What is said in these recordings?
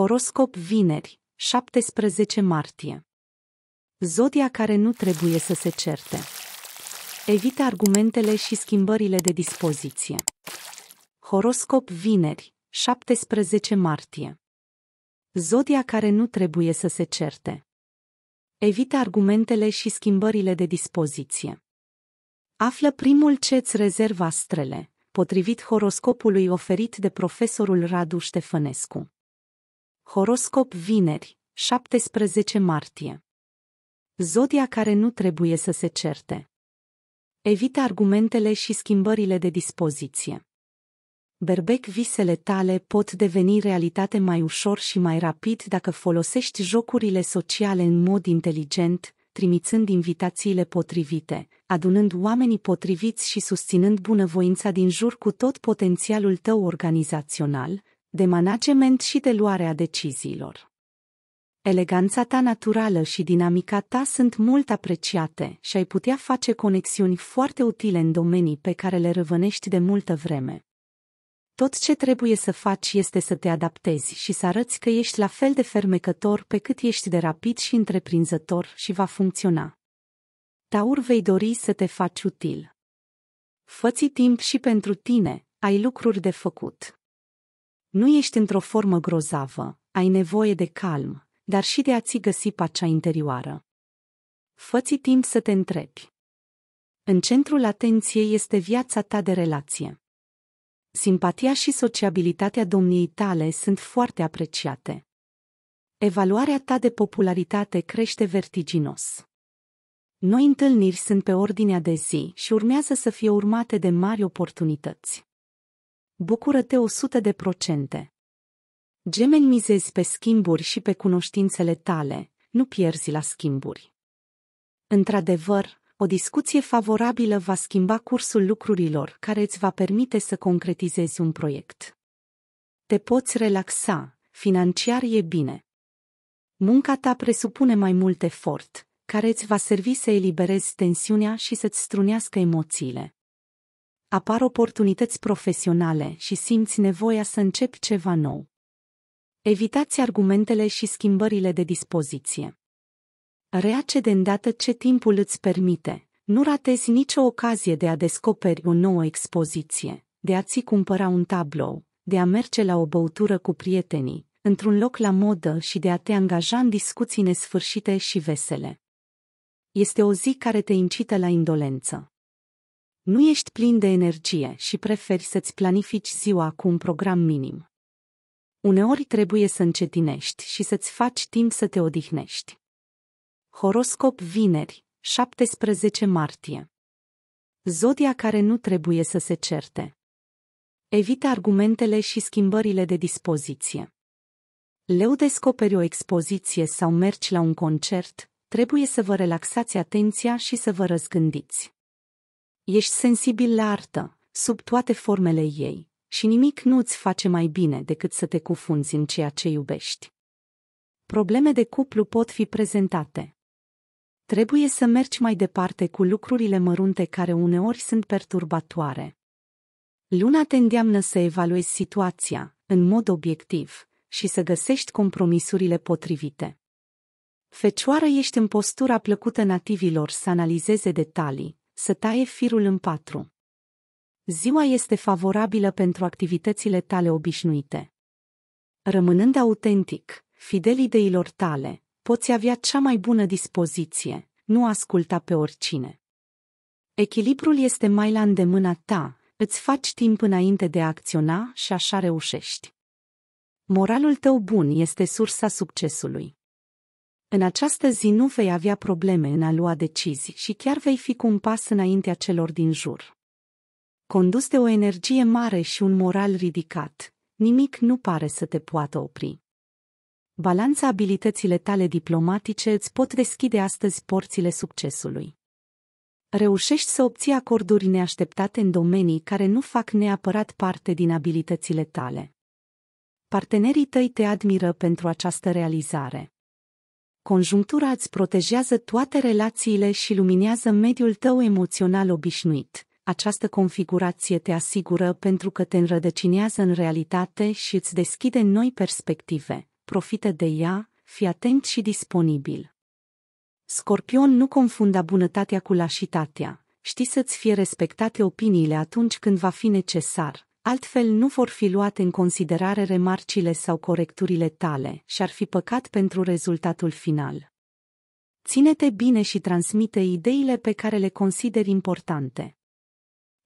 Horoscop vineri, 17 martie. Zodia care nu trebuie să se certe. Evite argumentele și schimbările de dispoziție. Horoscop vineri, 17 martie. Zodia care nu trebuie să se certe. Evite argumentele și schimbările de dispoziție. Află primul ce-ți rezervă astrele, potrivit horoscopului oferit de profesorul Radu Ștefănescu. Horoscop vineri, 17 martie. Zodia care nu trebuie să se certe. Evita argumentele și schimbările de dispoziție. Berbec visele tale pot deveni realitate mai ușor și mai rapid dacă folosești jocurile sociale în mod inteligent, trimițând invitațiile potrivite, adunând oamenii potriviți și susținând bunăvoința din jur cu tot potențialul tău organizațional, de management și de luarea deciziilor. Eleganța ta naturală și dinamica ta sunt mult apreciate și ai putea face conexiuni foarte utile în domenii pe care le răvănești de multă vreme. Tot ce trebuie să faci este să te adaptezi și să arăți că ești la fel de fermecător pe cât ești de rapid și întreprinzător și va funcționa. Taur vei dori să te faci util. Făți timp și pentru tine, ai lucruri de făcut. Nu ești într-o formă grozavă, ai nevoie de calm, dar și de a-ți găsi pacea interioară. Fă-ți timp să te întrebi. În centrul atenției este viața ta de relație. Simpatia și sociabilitatea domniei tale sunt foarte apreciate. Evaluarea ta de popularitate crește vertiginos. Noi întâlniri sunt pe ordinea de zi și urmează să fie urmate de mari oportunități bucură-te 100 de procente. Gemeni mizezi pe schimburi și pe cunoștințele tale, nu pierzi la schimburi. Într-adevăr, o discuție favorabilă va schimba cursul lucrurilor care îți va permite să concretizezi un proiect. Te poți relaxa, financiar e bine. Munca ta presupune mai mult efort, care îți va servi să eliberezi tensiunea și să-ți strunească emoțiile apar oportunități profesionale și simți nevoia să începi ceva nou. Evitați argumentele și schimbările de dispoziție. Reace de îndată ce timpul îți permite, nu ratezi nicio ocazie de a descoperi o nouă expoziție, de a-ți cumpăra un tablou, de a merge la o băutură cu prietenii, într-un loc la modă și de a te angaja în discuții nesfârșite și vesele. Este o zi care te incită la indolență. Nu ești plin de energie și preferi să-ți planifici ziua cu un program minim. Uneori trebuie să încetinești și să-ți faci timp să te odihnești. Horoscop vineri, 17 martie. Zodia care nu trebuie să se certe. Evită argumentele și schimbările de dispoziție. Leu descoperi o expoziție sau mergi la un concert, trebuie să vă relaxați atenția și să vă răzgândiți. Ești sensibil la artă, sub toate formele ei, și nimic nu îți face mai bine decât să te cufunzi în ceea ce iubești. Probleme de cuplu pot fi prezentate. Trebuie să mergi mai departe cu lucrurile mărunte care uneori sunt perturbatoare. Luna te îndeamnă să evaluezi situația, în mod obiectiv, și să găsești compromisurile potrivite. Fecioară ești în postura plăcută nativilor să analizeze detalii, să taie firul în patru. Ziua este favorabilă pentru activitățile tale obișnuite. Rămânând autentic, fidel ideilor tale, poți avea cea mai bună dispoziție, nu asculta pe oricine. Echilibrul este mai la îndemâna ta, îți faci timp înainte de a acționa și așa reușești. Moralul tău bun este sursa succesului. În această zi nu vei avea probleme în a lua decizii și chiar vei fi cu un pas înaintea celor din jur. Condus de o energie mare și un moral ridicat, nimic nu pare să te poată opri. Balanța abilitățile tale diplomatice îți pot deschide astăzi porțile succesului. Reușești să obții acorduri neașteptate în domenii care nu fac neapărat parte din abilitățile tale. Partenerii tăi te admiră pentru această realizare conjunctura îți protejează toate relațiile și luminează mediul tău emoțional obișnuit. Această configurație te asigură pentru că te înrădăcinează în realitate și îți deschide noi perspective. Profită de ea, fii atent și disponibil. Scorpion nu confunda bunătatea cu lașitatea. Știi să-ți fie respectate opiniile atunci când va fi necesar, altfel nu vor fi luate în considerare remarcile sau corecturile tale și ar fi păcat pentru rezultatul final. Ține-te bine și transmite ideile pe care le consideri importante.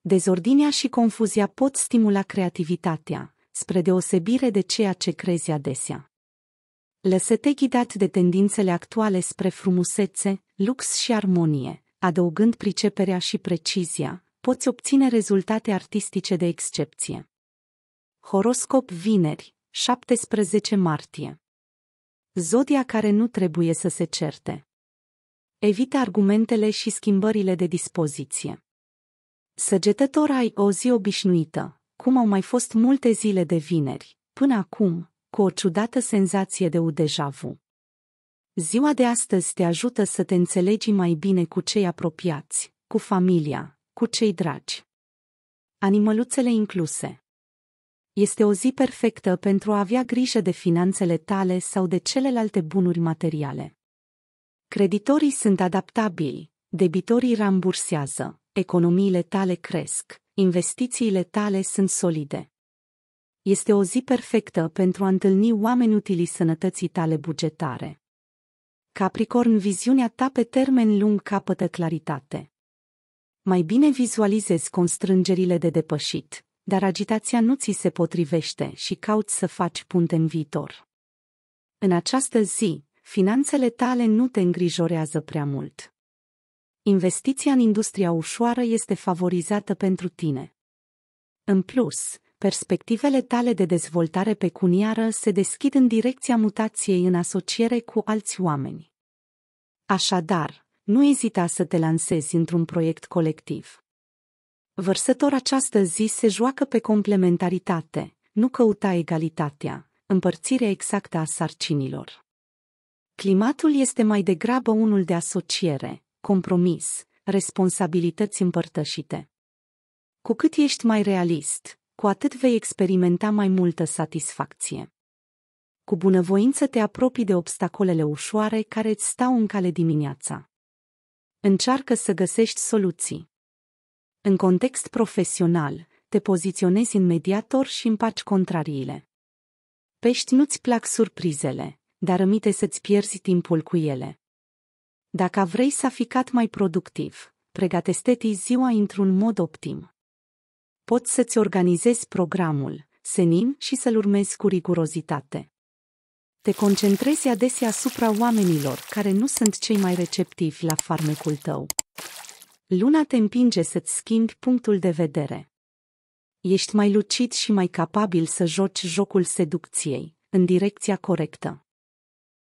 Dezordinea și confuzia pot stimula creativitatea, spre deosebire de ceea ce crezi adesea. Lăsă-te ghidat de tendințele actuale spre frumusețe, lux și armonie, adăugând priceperea și precizia, poți obține rezultate artistice de excepție. Horoscop vineri, 17 martie. Zodia care nu trebuie să se certe. Evita argumentele și schimbările de dispoziție. Săgetător ai o zi obișnuită, cum au mai fost multe zile de vineri, până acum, cu o ciudată senzație de vu. Ziua de astăzi te ajută să te înțelegi mai bine cu cei apropiați, cu familia, cu cei dragi. Animăluțele incluse Este o zi perfectă pentru a avea grijă de finanțele tale sau de celelalte bunuri materiale. Creditorii sunt adaptabili, debitorii rambursează, economiile tale cresc, investițiile tale sunt solide. Este o zi perfectă pentru a întâlni oameni utili sănătății tale bugetare. Capricorn, viziunea ta pe termen lung capătă claritate. Mai bine vizualizezi constrângerile de depășit, dar agitația nu ți se potrivește și cauți să faci punte în viitor. În această zi, finanțele tale nu te îngrijorează prea mult. Investiția în industria ușoară este favorizată pentru tine. În plus, perspectivele tale de dezvoltare pecuniară se deschid în direcția mutației în asociere cu alți oameni. Așadar, nu ezita să te lansezi într-un proiect colectiv. Vărsător această zi se joacă pe complementaritate, nu căuta egalitatea, împărțirea exactă a sarcinilor. Climatul este mai degrabă unul de asociere, compromis, responsabilități împărtășite. Cu cât ești mai realist, cu atât vei experimenta mai multă satisfacție. Cu bunăvoință te apropii de obstacolele ușoare care îți stau în cale dimineața. Încearcă să găsești soluții. În context profesional, te poziționezi în mediator și împaci contrariile. Pești nu-ți plac surprizele, dar rămite să-ți pierzi timpul cu ele. Dacă vrei să fii cât mai productiv, pregătește-te ziua într-un mod optim. Poți să-ți organizezi programul, senin și să-l urmezi cu rigurozitate. Te concentrezi adesea asupra oamenilor care nu sunt cei mai receptivi la farmecul tău. Luna te împinge să-ți schimbi punctul de vedere. Ești mai lucid și mai capabil să joci jocul seducției, în direcția corectă.